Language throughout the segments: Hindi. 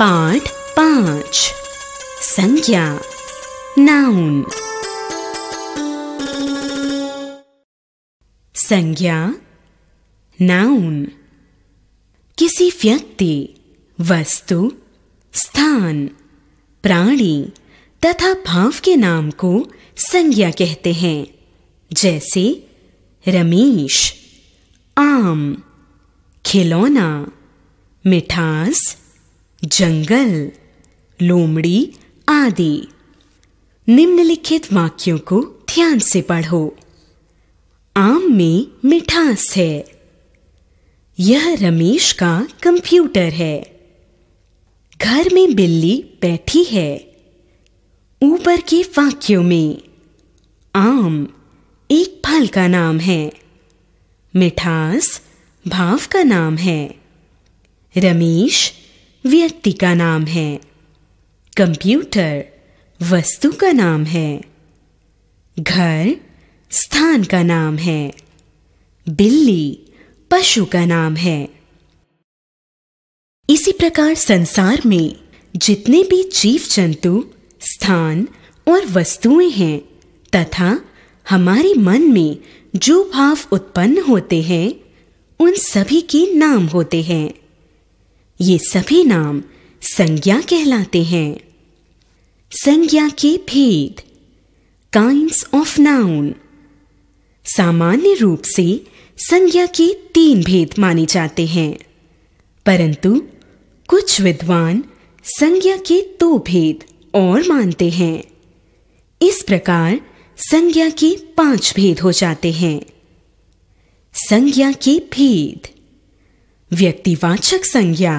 पाठ पांच संज्ञा नाउन संज्ञा नाउन किसी व्यक्ति वस्तु स्थान प्राणी तथा भाव के नाम को संज्ञा कहते हैं जैसे रमेश आम खिलौना मिठास जंगल लोमड़ी आदि निम्नलिखित वाक्यों को ध्यान से पढ़ो आम में मिठास है यह रमेश का कंप्यूटर है घर में बिल्ली बैठी है ऊपर के वाक्यों में आम एक फल का नाम है मिठास भाव का नाम है रमेश व्यक्ति का नाम है कंप्यूटर वस्तु का नाम है घर स्थान का नाम है बिल्ली पशु का नाम है इसी प्रकार संसार में जितने भी जीव जंतु स्थान और वस्तुएं हैं तथा हमारे मन में जो भाव उत्पन्न होते हैं उन सभी के नाम होते हैं ये सभी नाम संज्ञा कहलाते हैं संज्ञा के भेद काइंड ऑफ नाउन सामान्य रूप से संज्ञा के तीन भेद माने जाते हैं परंतु कुछ विद्वान संज्ञा के दो भेद और मानते हैं इस प्रकार संज्ञा के पांच भेद हो जाते हैं संज्ञा के भेद व्यक्तिवाचक संज्ञा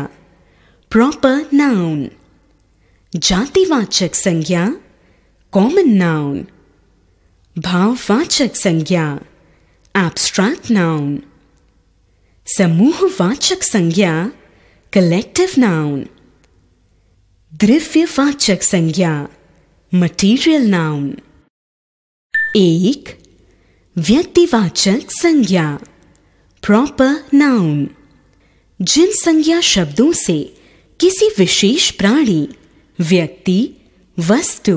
प्रॉपर नाउन जातिवाचक संज्ञा कॉमन नाउन भाववाचक संज्ञा एब्स्ट्रैक्ट नाउन समूहवाचक संज्ञा कलेक्टिव नाउन द्रव्यवाचक संज्ञा मटेरियल नाउन एक व्यक्तिवाचक संज्ञा प्रॉपर नाउन जिन संज्ञा शब्दों से किसी विशेष प्राणी व्यक्ति वस्तु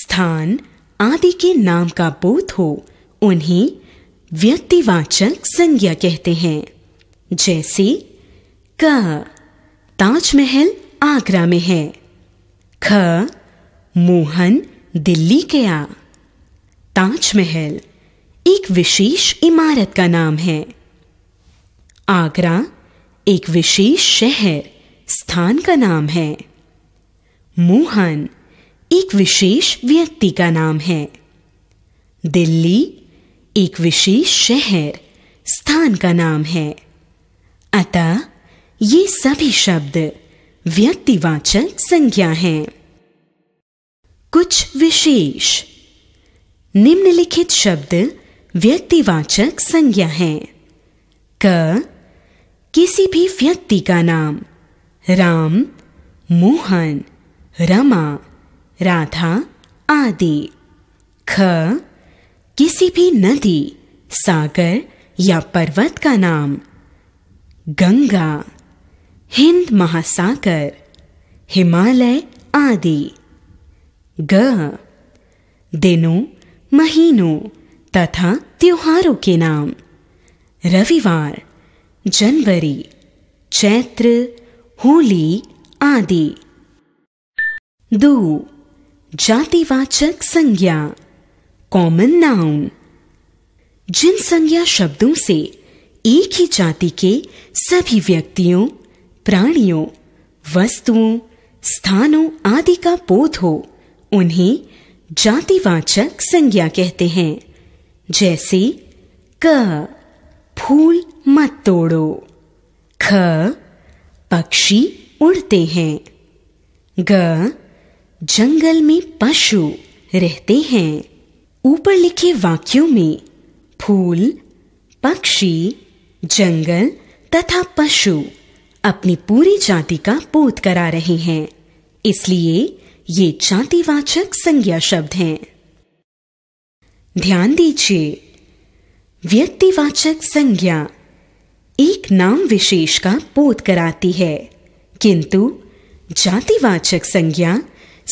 स्थान आदि के नाम का बोध हो उन्हें व्यक्तिवाचक संज्ञा कहते हैं जैसे क ताजमहल आगरा में है ख मोहन दिल्ली गया ताजमहल एक विशेष इमारत का नाम है आगरा एक विशेष शहर स्थान का नाम है मोहन एक विशेष व्यक्ति का नाम है दिल्ली एक विशेष शहर स्थान का नाम है अतः ये सभी शब्द व्यक्तिवाचक संज्ञा हैं कुछ विशेष निम्नलिखित शब्द व्यक्तिवाचक संज्ञा हैं क किसी भी व्यक्ति का नाम राम मोहन रमा राधा आदि ख किसी भी नदी सागर या पर्वत का नाम गंगा हिंद महासागर हिमालय आदि ग दिनों महीनों तथा त्योहारों के नाम रविवार जनवरी चैत्र होली आदि दो जातिवाचक संज्ञा कॉमन नाउन जिन संज्ञा शब्दों से एक ही जाति के सभी व्यक्तियों प्राणियों वस्तुओं स्थानों आदि का बोध हो उन्हें जातिवाचक संज्ञा कहते हैं जैसे क फूल मत तोड़ो ख पक्षी उड़ते हैं ग जंगल में पशु रहते हैं ऊपर लिखे वाक्यों में फूल पक्षी जंगल तथा पशु अपनी पूरी जाति का बोध करा रहे हैं इसलिए ये जातिवाचक संज्ञा शब्द हैं ध्यान दीजिए व्यक्तिवाचक संज्ञा एक नाम विशेष का बोध कराती है किंतु जातिवाचक संज्ञा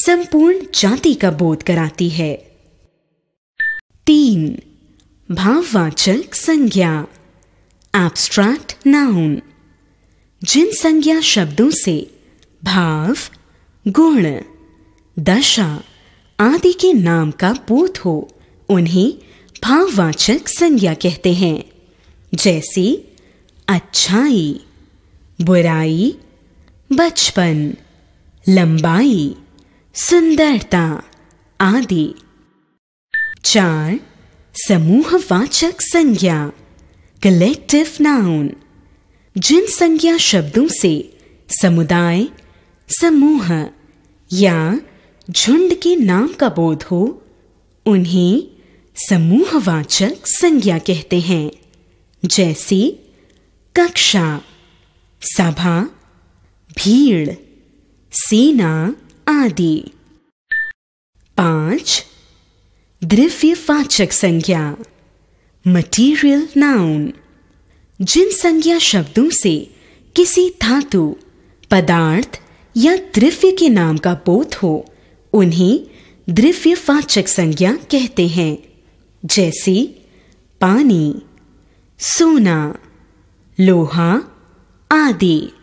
संपूर्ण जाति का बोध कराती है तीन भाववाचक संज्ञा एब्स्ट्रैक्ट नाउन जिन संज्ञा शब्दों से भाव गुण दशा आदि के नाम का बोध हो उन्हें भाववाचक संज्ञा कहते हैं जैसे अच्छाई बुराई बचपन लंबाई सुंदरता आदि चार समूहवाचक संज्ञा कलेक्टिव नाउन जिन संज्ञा शब्दों से समुदाय समूह या झुंड के नाम का बोध हो उन्हें समूहवाचक संज्ञा कहते हैं जैसे कक्षा सभा भीड़ सेना आदि पांच द्रव्यवाचक संज्ञा मटेरियल नाउन जिन संज्ञा शब्दों से किसी धातु पदार्थ या द्रव्य के नाम का बोध हो उन्हें द्रव्यवाचक संज्ञा कहते हैं जैसी पानी सोना लोहा आदि